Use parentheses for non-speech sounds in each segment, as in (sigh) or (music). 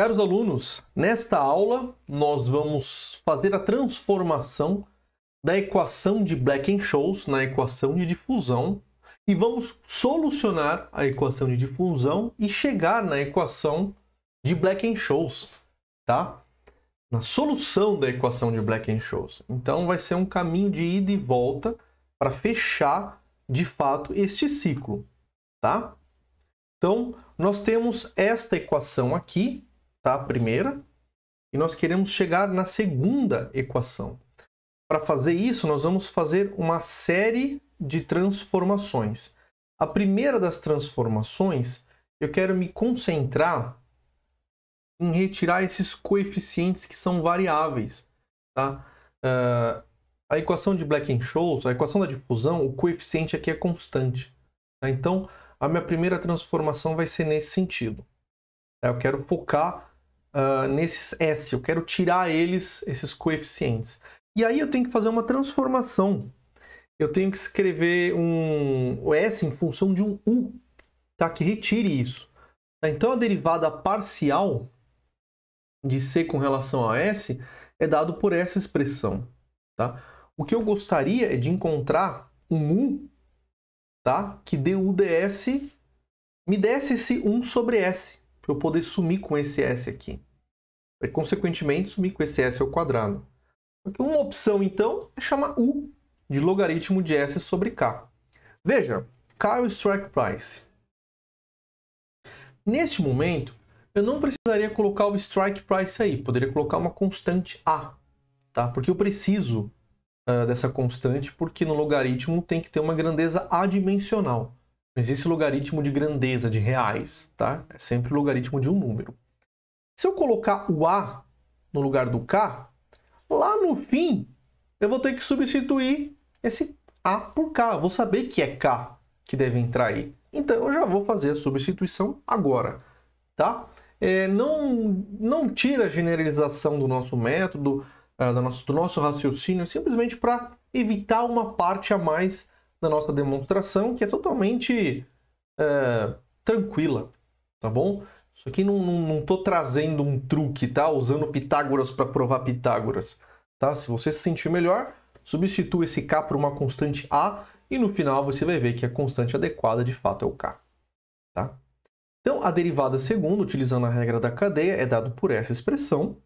Caros alunos, nesta aula nós vamos fazer a transformação da equação de Black-Scholes na equação de difusão e vamos solucionar a equação de difusão e chegar na equação de Black-Scholes, tá? Na solução da equação de Black-Scholes. Então vai ser um caminho de ida e volta para fechar de fato este ciclo, tá? Então nós temos esta equação aqui, tá? A primeira. E nós queremos chegar na segunda equação. Para fazer isso, nós vamos fazer uma série de transformações. A primeira das transformações, eu quero me concentrar em retirar esses coeficientes que são variáveis, tá? Uh, a equação de Black-Scholes, a equação da difusão, o coeficiente aqui é constante. Tá? Então, a minha primeira transformação vai ser nesse sentido. Eu quero focar uh, nesses S, eu quero tirar eles, esses coeficientes. E aí eu tenho que fazer uma transformação. Eu tenho que escrever um o S em função de um U, tá? que retire isso. Tá? Então a derivada parcial de C com relação a S é dado por essa expressão. Tá? O que eu gostaria é de encontrar um U tá? que dê U dS, me desse esse 1 sobre S para eu poder sumir com esse S aqui. E, consequentemente, sumir com esse S ao quadrado. Uma opção, então, é chamar U de logaritmo de S sobre K. Veja, K é o strike price. Neste momento, eu não precisaria colocar o strike price aí, poderia colocar uma constante A, tá? Porque eu preciso uh, dessa constante, porque no logaritmo tem que ter uma grandeza adimensional. Não existe logaritmo de grandeza de reais, tá? É sempre logaritmo de um número. Se eu colocar o A no lugar do K, lá no fim eu vou ter que substituir esse A por K. Eu vou saber que é K que deve entrar aí. Então eu já vou fazer a substituição agora, tá? É, não, não tira a generalização do nosso método, ah, do nosso, do nosso raciocínio, simplesmente para evitar uma parte a mais na nossa demonstração, que é totalmente é, tranquila, tá bom? Isso aqui não, não, não tô trazendo um truque, tá? Usando Pitágoras para provar Pitágoras, tá? Se você se sentir melhor, substitua esse K por uma constante A e no final você vai ver que a constante adequada de fato é o K, tá? Então, a derivada segunda, utilizando a regra da cadeia, é dado por essa expressão.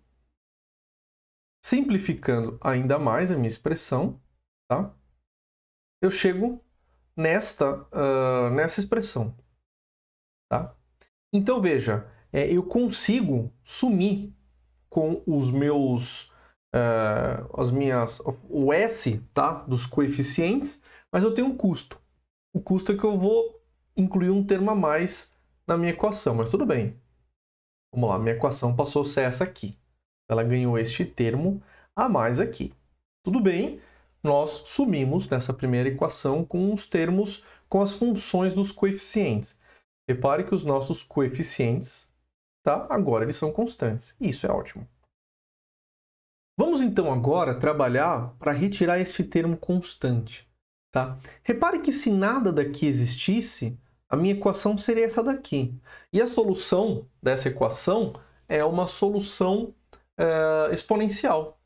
Simplificando ainda mais a minha expressão, tá? eu chego nesta, uh, nessa expressão. Tá? Então veja, é, eu consigo sumir com os meus uh, as minhas o S tá dos coeficientes, mas eu tenho um custo. O custo é que eu vou incluir um termo a mais na minha equação, mas tudo bem. Vamos lá, minha equação passou a ser essa aqui. Ela ganhou este termo a mais aqui. Tudo bem, nós sumimos nessa primeira equação com os termos com as funções dos coeficientes. Repare que os nossos coeficientes, tá? Agora eles são constantes. Isso é ótimo. Vamos então agora trabalhar para retirar esse termo constante, tá? Repare que se nada daqui existisse, a minha equação seria essa daqui. E a solução dessa equação é uma solução é, exponencial.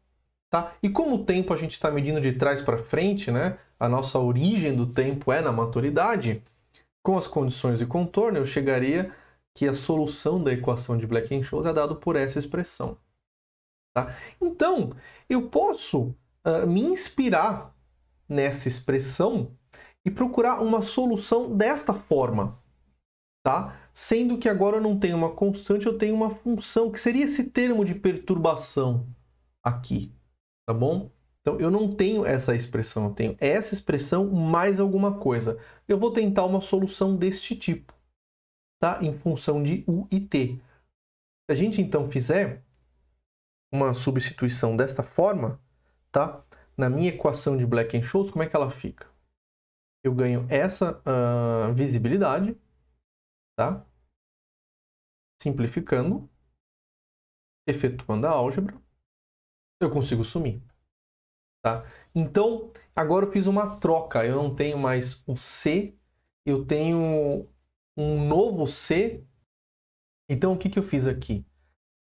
Tá? E como o tempo a gente está medindo de trás para frente, né? a nossa origem do tempo é na maturidade, com as condições de contorno, eu chegaria que a solução da equação de Black-Scholes é dada por essa expressão. Tá? Então, eu posso uh, me inspirar nessa expressão e procurar uma solução desta forma, tá? Sendo que agora eu não tenho uma constante, eu tenho uma função, que seria esse termo de perturbação aqui, tá bom? Então eu não tenho essa expressão, eu tenho essa expressão mais alguma coisa. Eu vou tentar uma solução deste tipo, tá? Em função de U e T. Se a gente então fizer uma substituição desta forma, tá? Na minha equação de Black and Scholes, como é que ela fica? Eu ganho essa uh, visibilidade, tá? Simplificando, efetuando a álgebra, eu consigo sumir. Tá? Então, agora eu fiz uma troca. Eu não tenho mais o C, eu tenho um novo C. Então, o que, que eu fiz aqui?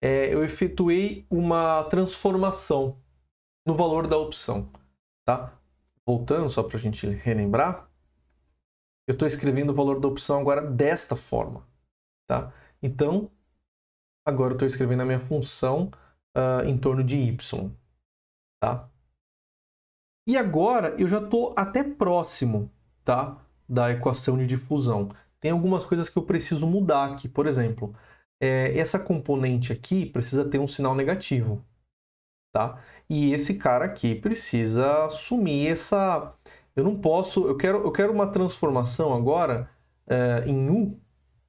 É, eu efetuei uma transformação no valor da opção. Tá? Voltando só para a gente relembrar, eu estou escrevendo o valor da opção agora desta forma. Tá? Então, agora eu estou escrevendo a minha função uh, em torno de Y. Tá? E agora eu já estou até próximo tá? da equação de difusão. Tem algumas coisas que eu preciso mudar aqui. Por exemplo, é, essa componente aqui precisa ter um sinal negativo. Tá? E esse cara aqui precisa assumir essa... Eu não posso... Eu quero, eu quero uma transformação agora é, em U,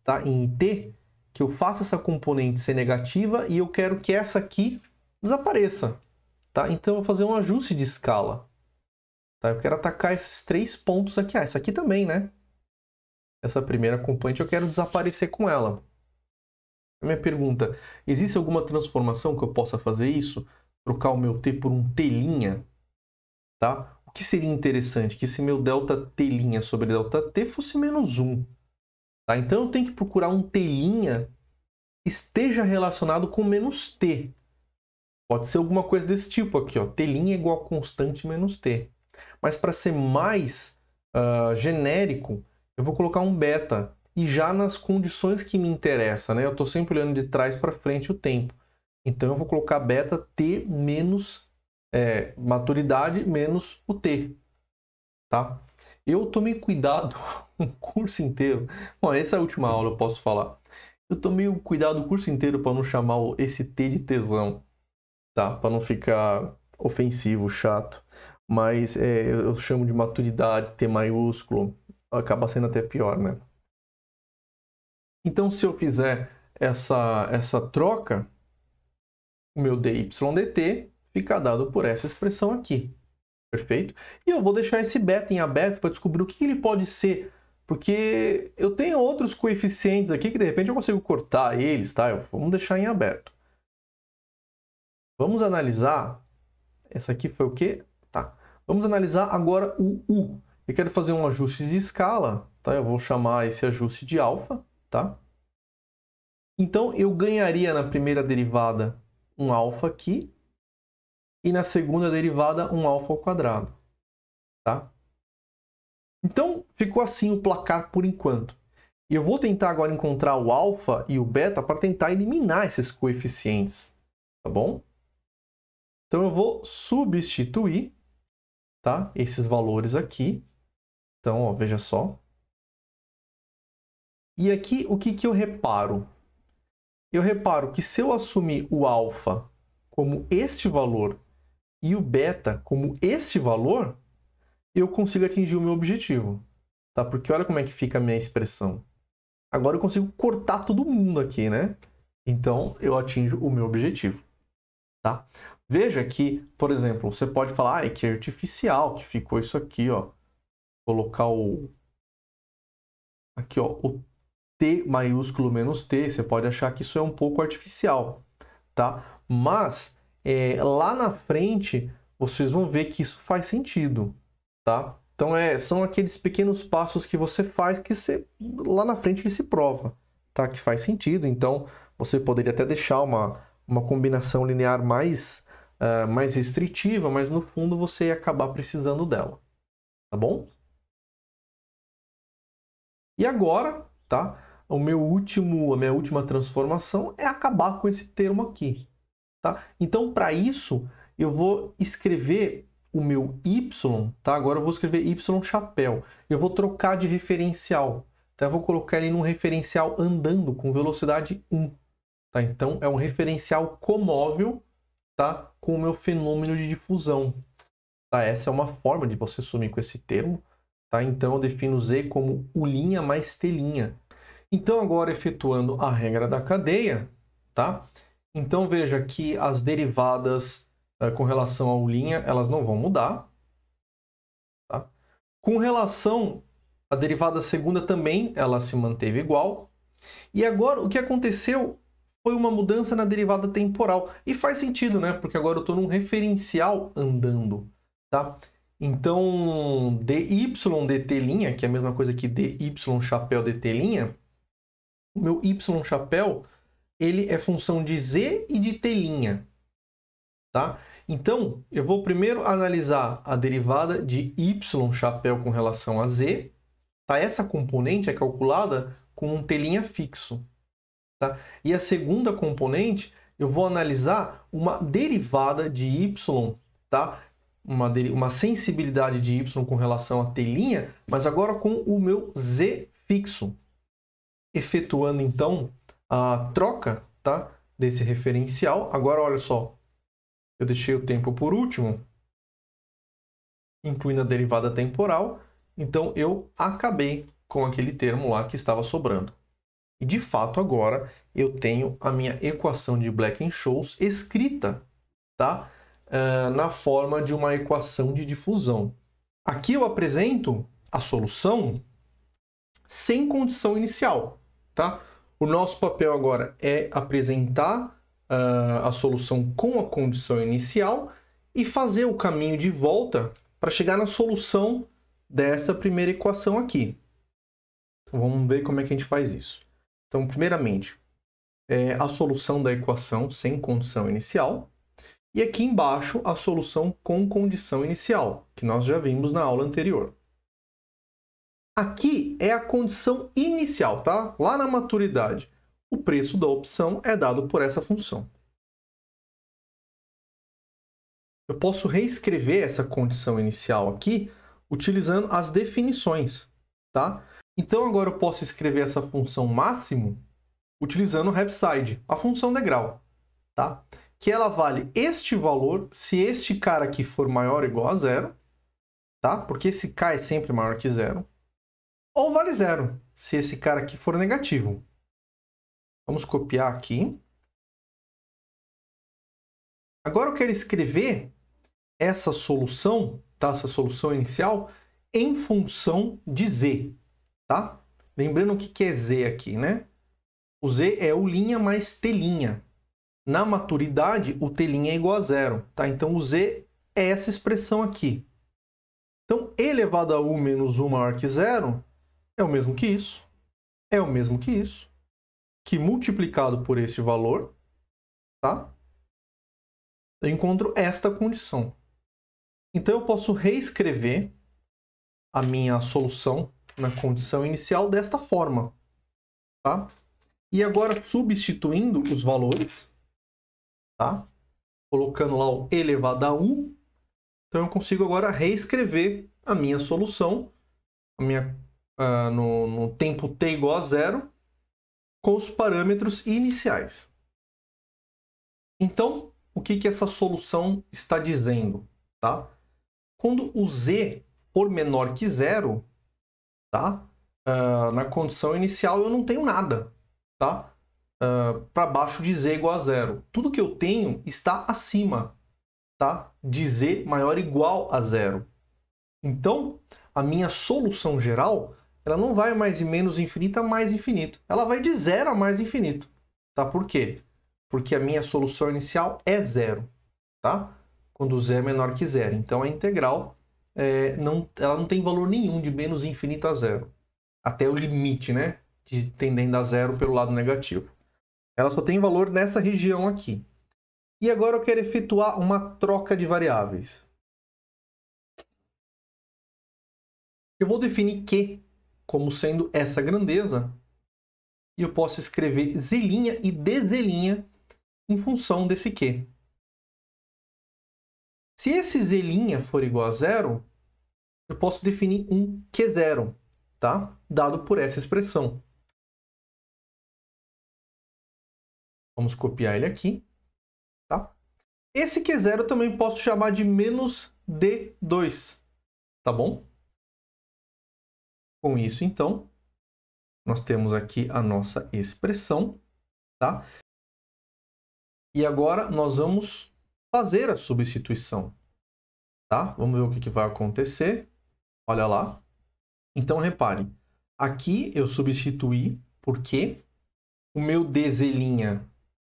tá? em T, que eu faça essa componente ser negativa e eu quero que essa aqui desapareça. Tá? Então eu vou fazer um ajuste de escala. Tá? Eu quero atacar esses três pontos aqui. Ah, essa aqui também, né? Essa primeira componente eu quero desaparecer com ela. A minha pergunta, existe alguma transformação que eu possa fazer isso? Trocar o meu T por um T', tá? O que seria interessante? Que esse meu delta T' sobre delta T fosse menos 1. Tá? Então eu tenho que procurar um telinha que esteja relacionado com menos T. Pode ser alguma coisa desse tipo aqui, ó. Telinha é igual a constante menos T. Mas para ser mais uh, genérico, eu vou colocar um beta. E já nas condições que me interessa, né? Eu estou sempre olhando de trás para frente o tempo. Então eu vou colocar beta T menos é, maturidade menos o T. Tá? Eu tomei cuidado (laughs) um curso inteiro. Bom, essa é a última aula, eu posso falar. Eu tomei o cuidado o curso inteiro para não chamar esse T de tesão, tá? Para não ficar ofensivo, chato. Mas é, eu chamo de maturidade, T maiúsculo, acaba sendo até pior, né? Então, se eu fizer essa, essa troca, o meu dydt fica dado por essa expressão aqui, perfeito? E eu vou deixar esse beta em aberto para descobrir o que ele pode ser porque eu tenho outros coeficientes aqui que de repente eu consigo cortar eles, tá? Eu, vamos deixar em aberto. Vamos analisar. Essa aqui foi o quê? Tá. Vamos analisar agora o U. Eu quero fazer um ajuste de escala, tá? Eu vou chamar esse ajuste de alfa, tá? Então eu ganharia na primeira derivada um alfa aqui e na segunda derivada um alfa ao quadrado, tá? Então Ficou assim o placar por enquanto. E eu vou tentar agora encontrar o alfa e o beta para tentar eliminar esses coeficientes, tá bom? Então eu vou substituir tá, esses valores aqui. Então, ó, veja só. E aqui o que, que eu reparo? Eu reparo que se eu assumir o alfa como este valor e o beta como este valor, eu consigo atingir o meu objetivo tá? Porque olha como é que fica a minha expressão. Agora eu consigo cortar todo mundo aqui, né? Então eu atinjo o meu objetivo, tá? Veja que, por exemplo, você pode falar, ah, é que é artificial, que ficou isso aqui, ó. Colocar o... Aqui, ó, o T maiúsculo menos T, você pode achar que isso é um pouco artificial, tá? Mas é, lá na frente, vocês vão ver que isso faz sentido, tá? Então é, são aqueles pequenos passos que você faz que você, lá na frente ele se prova, tá? Que faz sentido. Então você poderia até deixar uma, uma combinação linear mais, uh, mais restritiva, mas no fundo você ia acabar precisando dela, tá bom? E agora, tá? O meu último, a minha última transformação é acabar com esse termo aqui, tá? Então para isso eu vou escrever o meu y, tá? Agora eu vou escrever y chapéu. Eu vou trocar de referencial. Então eu vou colocar ele num referencial andando com velocidade 1. Tá? Então é um referencial comóvel tá? com o meu fenômeno de difusão. Tá? Essa é uma forma de você sumir com esse termo. Tá? Então eu defino z como linha mais T'. Então agora efetuando a regra da cadeia, tá? Então veja que as derivadas Tá? com relação à linha elas não vão mudar. Tá? Com relação à derivada segunda também, ela se manteve igual. E agora o que aconteceu foi uma mudança na derivada temporal. E faz sentido, né? Porque agora eu estou num referencial andando, tá? Então, dy dt', que é a mesma coisa que dy chapéu dt', o meu y chapéu, ele é função de z e de t' tá? Então, eu vou primeiro analisar a derivada de y chapéu com relação a z, tá? Essa componente é calculada com um telinha fixo, tá? E a segunda componente, eu vou analisar uma derivada de y, tá? Uma, uma sensibilidade de y com relação a telinha, mas agora com o meu z fixo. Efetuando, então, a troca, tá? Desse referencial. Agora, olha só, eu deixei o tempo por último, incluindo a derivada temporal, então eu acabei com aquele termo lá que estava sobrando. E de fato agora eu tenho a minha equação de Black-Scholes escrita, tá? Uh, na forma de uma equação de difusão. Aqui eu apresento a solução sem condição inicial, tá? O nosso papel agora é apresentar uh, a solução com a condição inicial e fazer o caminho de volta para chegar na solução dessa primeira equação aqui. Então, vamos ver como é que a gente faz isso. Então, primeiramente, é a solução da equação sem condição inicial. E aqui embaixo, a solução com condição inicial, que nós já vimos na aula anterior. Aqui é a condição inicial, tá? Lá na maturidade o preço da opção é dado por essa função. Eu posso reescrever essa condição inicial aqui utilizando as definições, tá? Então agora eu posso escrever essa função máximo utilizando o HaveSide, a função degrau, tá? Que ela vale este valor se este cara aqui for maior ou igual a zero, tá? Porque esse k é sempre maior que zero. Ou vale zero se esse cara aqui for negativo, Vamos copiar aqui. Agora eu quero escrever essa solução, tá? essa solução inicial, em função de z. Tá? Lembrando o que é z aqui, né? O z é o linha mais t'. Na maturidade, o t' é igual a zero. Tá? Então, o z é essa expressão aqui. Então, elevado a u menos 1 maior que zero é o mesmo que isso. É o mesmo que isso que multiplicado por esse valor, tá? Eu encontro esta condição. Então eu posso reescrever a minha solução na condição inicial desta forma, tá? E agora substituindo os valores, tá? Colocando lá o elevado a 1, então eu consigo agora reescrever a minha solução a minha, uh, no, no tempo t igual a zero com os parâmetros iniciais. Então, o que, que essa solução está dizendo? Tá? Quando o z for menor que zero, tá? Uh, na condição inicial eu não tenho nada, tá? Uh, ah, para baixo de z igual a zero. Tudo que eu tenho está acima, tá? De z maior ou igual a zero. Então, a minha solução geral ela não vai mais de menos infinito a mais infinito. Ela vai de zero a mais infinito. Tá? Por quê? Porque a minha solução inicial é zero. Tá? Quando z é menor que zero. Então a integral é, não, ela não tem valor nenhum de menos infinito a zero. Até o limite, né? De tendendo a zero pelo lado negativo. Ela só tem valor nessa região aqui. E agora eu quero efetuar uma troca de variáveis. Eu vou definir Q como sendo essa grandeza, e eu posso escrever zelinha e dezelinha em função desse q. Se esse zelinha for igual a zero, eu posso definir um q0, tá? Dado por essa expressão. Vamos copiar ele aqui, tá? Esse q0 também posso chamar de menos d2, tá bom? Com isso, então, nós temos aqui a nossa expressão, tá? E agora nós vamos fazer a substituição, tá? Vamos ver o que, que vai acontecer. Olha lá. Então, repare, aqui eu substituí porque o meu DZ'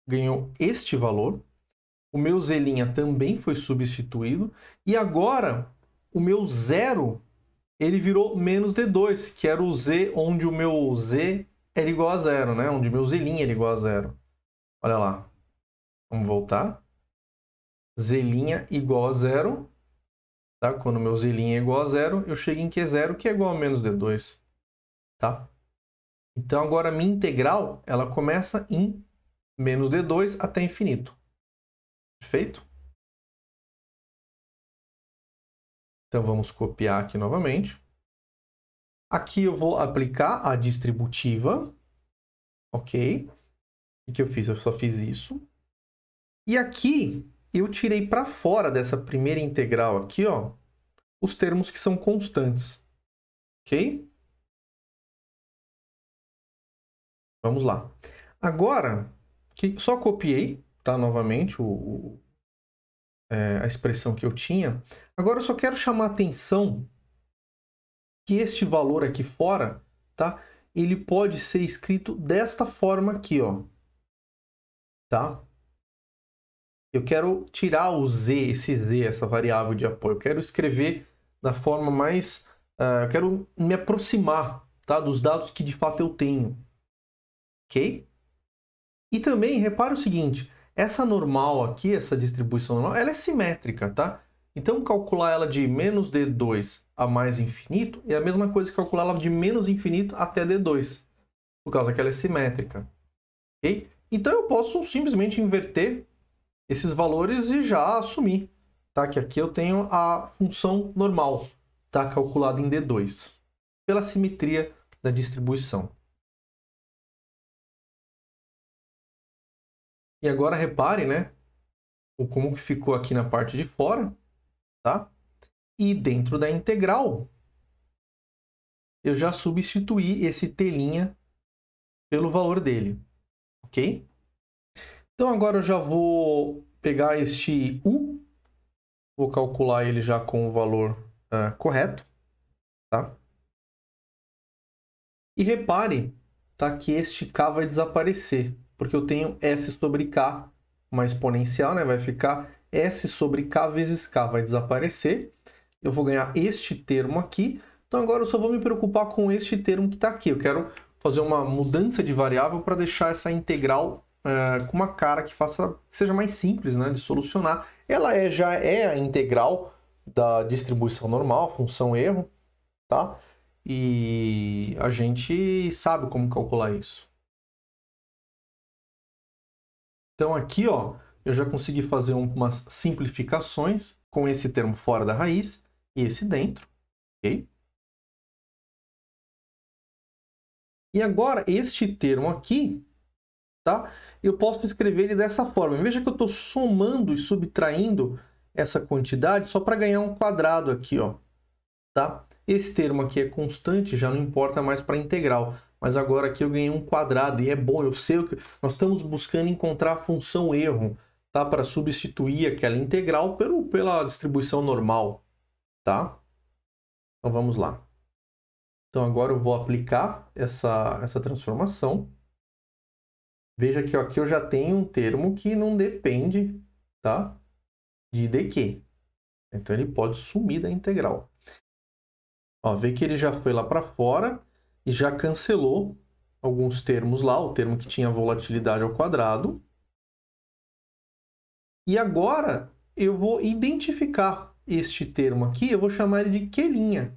ganhou este valor, o meu Z' também foi substituído, e agora o meu zero ele virou menos D2, que era o Z, onde o meu Z era igual a zero, né? Onde o meu Z' era igual a zero. Olha lá. Vamos voltar. Z' igual a zero. Tá? Quando o meu z é igual a zero, eu chego em Q0, que é igual a menos D2. Tá? Então, agora, minha integral, ela começa em menos D2 até infinito. Perfeito? Então vamos copiar aqui novamente. Aqui eu vou aplicar a distributiva. Ok. O que eu fiz? Eu só fiz isso. E aqui eu tirei para fora dessa primeira integral aqui, ó, os termos que são constantes. Ok? Vamos lá. Agora, só copiei, tá? Novamente o, é, a expressão que eu tinha. Agora eu só quero chamar a atenção que este valor aqui fora, tá? Ele pode ser escrito desta forma aqui, ó. Tá? Eu quero tirar o z, esse z, essa variável de apoio. Eu quero escrever da forma mais... Uh, eu quero me aproximar tá? dos dados que de fato eu tenho. Ok? E também, repara o seguinte, essa normal aqui, essa distribuição normal, ela é simétrica, tá? Então, calcular ela de menos D2 a mais infinito é a mesma coisa que calcular ela de menos infinito até D2, por causa que ela é simétrica. Então, eu posso simplesmente inverter esses valores e já assumir tá? que aqui eu tenho a função normal tá? calculada em D2, pela simetria da distribuição. E agora repare, né? Como que ficou aqui na parte de fora, tá? E dentro da integral, eu já substituí esse t' pelo valor dele, ok? Então agora eu já vou pegar este u, vou calcular ele já com o valor uh, correto, tá? E repare, tá, que este k vai desaparecer, porque eu tenho S sobre K, uma exponencial, né? vai ficar S sobre K vezes K, vai desaparecer. Eu vou ganhar este termo aqui. Então agora eu só vou me preocupar com este termo que está aqui. Eu quero fazer uma mudança de variável para deixar essa integral eh, com uma cara que faça que seja mais simples né, de solucionar. Ela é, já é a integral da distribuição normal, função erro, tá? E a gente sabe como calcular isso. Então aqui, ó, eu já consegui fazer umas simplificações com esse termo fora da raiz e esse dentro, ok? E agora, este termo aqui, tá? Eu posso escrever ele dessa forma. Veja que eu estou somando e subtraindo essa quantidade só para ganhar um quadrado aqui, ó, tá? Esse termo aqui é constante, já não importa mais para integral mas agora aqui eu ganhei um quadrado e é bom, eu sei que nós estamos buscando encontrar a função erro, tá? Para substituir aquela integral pelo, pela distribuição normal, tá? Então vamos lá. Então agora eu vou aplicar essa, essa transformação. Veja que ó, aqui eu já tenho um termo que não depende, tá? De dq. Então ele pode sumir da integral. Ó, vê que ele já foi lá para fora, e já cancelou alguns termos lá, o termo que tinha volatilidade ao quadrado. E agora eu vou identificar este termo aqui, eu vou chamar ele de Q',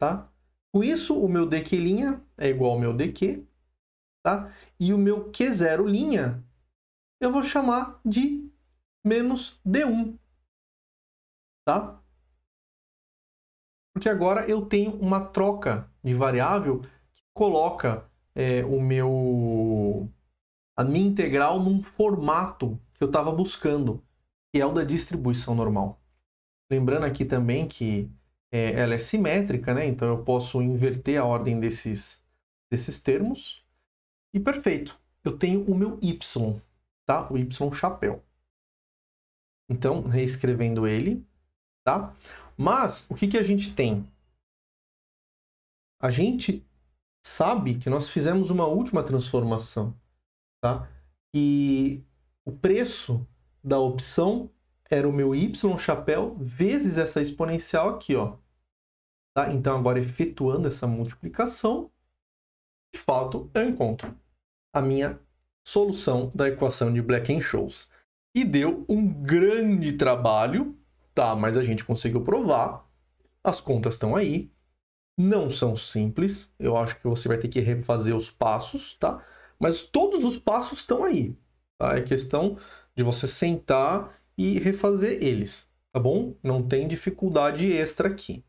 tá? Com isso, o meu DQ' é igual ao meu DQ, tá? E o meu Q0' eu vou chamar de menos D1, tá? porque agora eu tenho uma troca de variável que coloca é, o meu a minha integral num formato que eu estava buscando, que é o da distribuição normal. Lembrando aqui também que é, ela é simétrica, né? Então eu posso inverter a ordem desses, desses termos. E perfeito, eu tenho o meu y, tá? O y chapéu. Então, reescrevendo ele, tá? Mas o que, que a gente tem? A gente sabe que nós fizemos uma última transformação, tá? E o preço da opção era o meu y chapéu vezes essa exponencial aqui, ó. Tá? Então agora efetuando essa multiplicação, de fato eu encontro a minha solução da equação de Black-Scholes. E deu um grande trabalho, Tá, mas a gente conseguiu provar. As contas estão aí. Não são simples. Eu acho que você vai ter que refazer os passos, tá? Mas todos os passos estão aí. Tá? É questão de você sentar e refazer eles, tá bom? Não tem dificuldade extra aqui.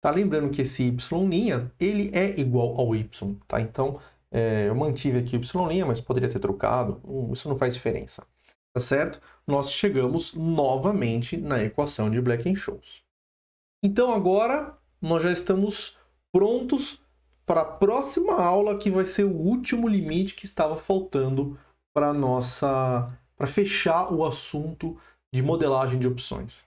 Tá lembrando que esse y' ele é igual ao y, tá? Então, é, eu mantive aqui o y', mas poderia ter trocado. Hum, isso não faz diferença tá certo? Nós chegamos novamente na equação de Black-Scholes. Então agora nós já estamos prontos para a próxima aula que vai ser o último limite que estava faltando para nossa para fechar o assunto de modelagem de opções.